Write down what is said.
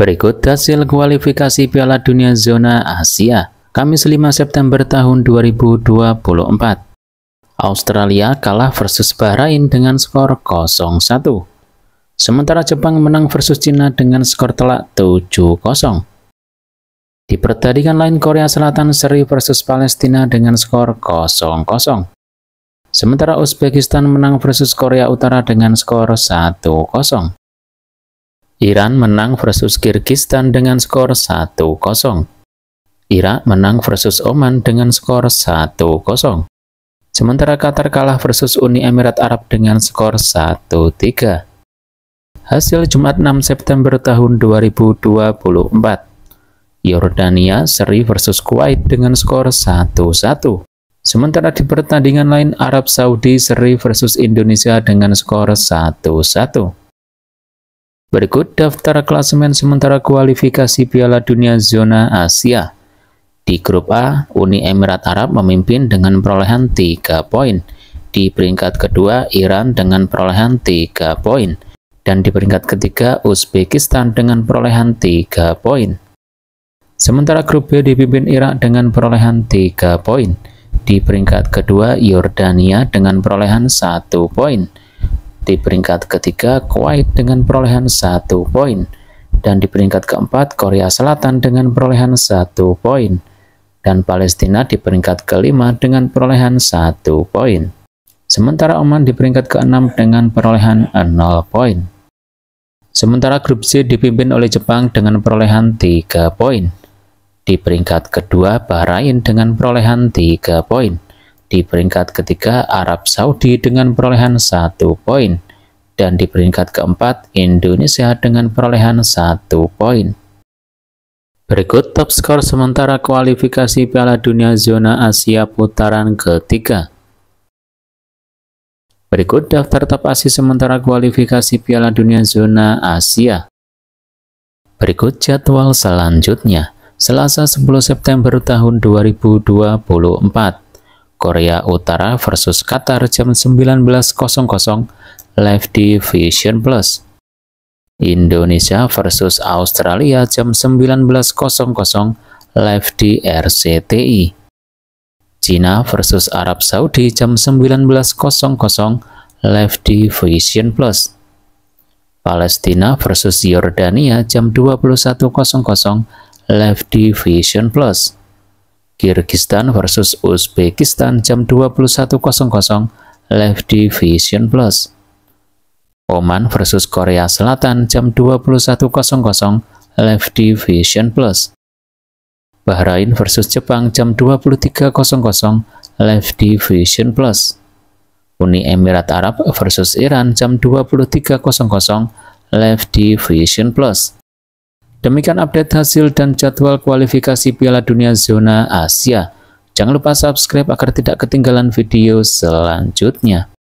Berikut hasil kualifikasi Piala Dunia Zona Asia, Kamis 5 September tahun 2024. Australia kalah versus Bahrain dengan skor 0-1. Sementara Jepang menang versus Cina dengan skor telak 7-0. Di pertandingan lain Korea Selatan seri versus Palestina dengan skor 0-0. Sementara Uzbekistan menang versus Korea Utara dengan skor 1-0. Iran menang versus Kirgistan dengan skor 1-0. Irak menang versus Oman dengan skor 1-0. Sementara Qatar kalah versus Uni Emirat Arab dengan skor 1-3. Hasil Jumat 6 September tahun 2024. Yordania seri versus Kuwait dengan skor 1-1. Sementara di pertandingan lain Arab Saudi seri versus Indonesia dengan skor 1-1. Berikut daftar klasemen sementara kualifikasi Piala Dunia Zona Asia. Di grup A, Uni Emirat Arab memimpin dengan perolehan 3 poin. Di peringkat kedua, Iran dengan perolehan 3 poin. Dan di peringkat ketiga, Uzbekistan dengan perolehan 3 poin. Sementara grup B dipimpin Irak dengan perolehan 3 poin. Di peringkat kedua, Yordania dengan perolehan 1 poin. Di peringkat ketiga, Kuwait dengan perolehan satu poin. Dan di peringkat keempat, Korea Selatan dengan perolehan satu poin. Dan Palestina di peringkat kelima dengan perolehan satu poin. Sementara Oman di peringkat keenam dengan perolehan 0 poin. Sementara grup C dipimpin oleh Jepang dengan perolehan 3 poin. Di peringkat kedua, Bahrain dengan perolehan 3 poin. Di peringkat ketiga Arab Saudi dengan perolehan satu poin dan di peringkat keempat Indonesia dengan perolehan satu poin. Berikut top skor sementara kualifikasi Piala Dunia Zona Asia putaran ketiga. Berikut daftar top ASI sementara kualifikasi Piala Dunia Zona Asia. Berikut jadwal selanjutnya. Selasa 10 September tahun 2024. Korea Utara versus Qatar jam 19.00 live di Vision Plus. Indonesia versus Australia jam 19.00 live di RCTI. Cina versus Arab Saudi jam 19.00 live di Vision Plus. Palestina versus Yordania jam 21.00 live di Vision Plus. Kyrgyzstan versus Uzbekistan jam 21.00 live Division Vision Plus. Oman versus Korea Selatan jam 21.00 live Division Vision Plus. Bahrain versus Jepang jam 23.00 live Division Vision Plus. Uni Emirat Arab versus Iran jam 23.00 live Division Vision Plus. Demikian update hasil dan jadwal kualifikasi Piala Dunia Zona Asia. Jangan lupa subscribe agar tidak ketinggalan video selanjutnya.